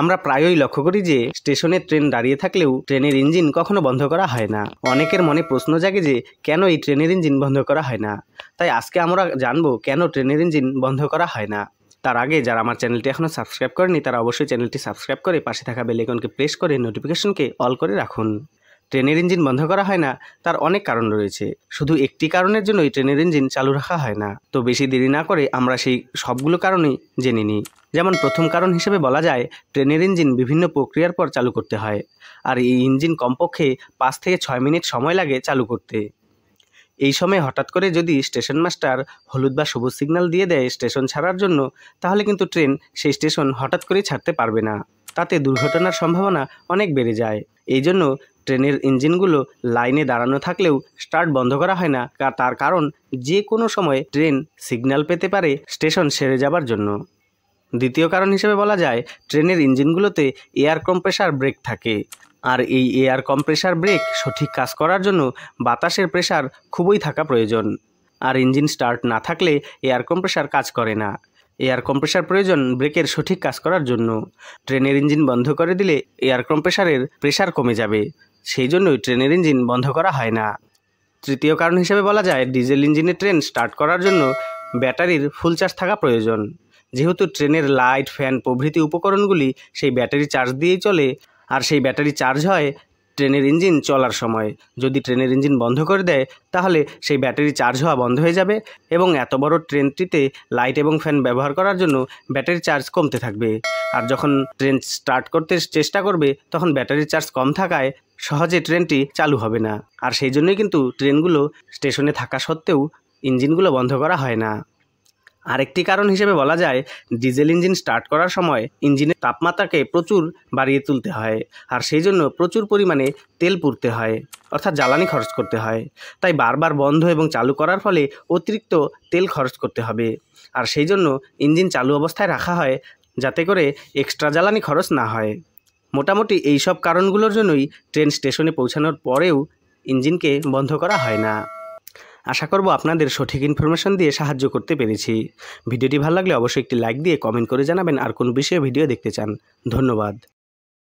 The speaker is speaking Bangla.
আমরা প্রায়ই লক্ষ্য করি যে স্টেশনে ট্রেন দাঁড়িয়ে থাকলেও ট্রেনের ইঞ্জিন কখনো বন্ধ করা হয় না অনেকের মনে প্রশ্ন জাগে যে কেন এই ট্রেনের ইঞ্জিন বন্ধ করা হয় না তাই আজকে আমরা জানবো কেন ট্রেনের ইঞ্জিন বন্ধ করা হয় না তার আগে যারা আমার চ্যানেলটি এখনও সাবস্ক্রাইব করেনি তারা অবশ্যই চ্যানেলটি সাবস্ক্রাইব করে পাশে থাকা বেলেকনকে প্রেস করে নোটিফিকেশনকে অল করে রাখুন ট্রেনের ইঞ্জিন বন্ধ করা হয় না তার অনেক কারণ রয়েছে শুধু একটি কারণের জন্যই ট্রেনের ইঞ্জিন চালু রাখা হয় না তো বেশি দেরি না করে আমরা সেই সবগুলো কারণেই জেনে নিই যেমন প্রথম কারণ হিসেবে বলা যায় ট্রেনের ইঞ্জিন বিভিন্ন প্রক্রিয়ার পর চালু করতে হয় আর এই ইঞ্জিন কমপক্ষে পাঁচ থেকে ছয় মিনিট সময় লাগে চালু করতে এই সময় হঠাৎ করে যদি স্টেশন মাস্টার হলুদ বা সবুজ সিগন্যাল দিয়ে দেয় স্টেশন ছাড়ার জন্য তাহলে কিন্তু ট্রেন সেই স্টেশন হঠাৎ করেই ছাড়তে পারবে না তাতে দুর্ঘটনার সম্ভাবনা অনেক বেড়ে যায় এই জন্য ট্রেনের ইঞ্জিনগুলো লাইনে দাঁড়ানো থাকলেও স্টার্ট বন্ধ করা হয় না তার কারণ যে কোনো সময় ট্রেন সিগন্যাল পেতে পারে স্টেশন সেরে যাবার জন্য দ্বিতীয় কারণ হিসেবে বলা যায় ট্রেনের ইঞ্জিনগুলোতে এয়ার কম্প্রেসার ব্রেক থাকে আর এই এয়ার কম্প্রেসার ব্রেক সঠিক কাজ করার জন্য বাতাসের প্রেসার খুবই থাকা প্রয়োজন আর ইঞ্জিন স্টার্ট না থাকলে এয়ার কম্প্রেসার কাজ করে না এয়ার কম্প্রেসার প্রয়োজন ব্রেকের সঠিক কাজ করার জন্য ট্রেনের ইঞ্জিন বন্ধ করে দিলে এয়ার কম্প্রেসারের প্রেসার কমে যাবে সেই জন্যই ট্রেনের ইঞ্জিন বন্ধ করা হয় না তৃতীয় কারণ হিসেবে বলা যায় ডিজেল ইঞ্জিনে ট্রেন স্টার্ট করার জন্য ব্যাটারির ফুল চার্জ থাকা প্রয়োজন যেহেতু ট্রেনের লাইট ফ্যান প্রভৃতি উপকরণগুলি সেই ব্যাটারি চার্জ দিয়েই চলে আর সেই ব্যাটারি চার্জ হয় ট্রেনের ইঞ্জিন চলার সময় যদি ট্রেনের ইঞ্জিন বন্ধ করে দেয় তাহলে সেই ব্যাটারি চার্জ হওয়া বন্ধ হয়ে যাবে এবং এত বড় ট্রেনটিতে লাইট এবং ফ্যান ব্যবহার করার জন্য ব্যাটারি চার্জ কমতে থাকবে আর যখন ট্রেন স্টার্ট করতে চেষ্টা করবে তখন ব্যাটারি চার্জ কম থাকায় সহজে ট্রেনটি চালু হবে না আর সেই জন্যই কিন্তু ট্রেনগুলো স্টেশনে থাকা সত্ত্বেও ইঞ্জিনগুলো বন্ধ করা হয় না আরেকটি কারণ হিসেবে বলা যায় ডিজেল ইঞ্জিন স্টার্ট করার সময় ইঞ্জিনের তাপমাত্রাকে প্রচুর বাড়িয়ে তুলতে হয় আর সেই জন্য প্রচুর পরিমাণে তেল পুড়তে হয় অর্থাৎ জ্বালানি খরচ করতে হয় তাই বারবার বন্ধ এবং চালু করার ফলে অতিরিক্ত তেল খরচ করতে হবে আর সেই জন্য ইঞ্জিন চালু অবস্থায় রাখা হয় যাতে করে এক্সট্রা জ্বালানি খরচ না হয় মোটামুটি এই সব কারণগুলোর জন্যই ট্রেন স্টেশনে পৌঁছানোর পরেও ইঞ্জিনকে বন্ধ করা হয় না আশা করব আপনাদের সঠিক ইনফরমেশন দিয়ে সাহায্য করতে পেরেছি ভিডিওটি ভালো লাগলে অবশ্যই একটি লাইক দিয়ে কমেন্ট করে জানাবেন আর কোন বিষয়ে ভিডিও দেখতে চান ধন্যবাদ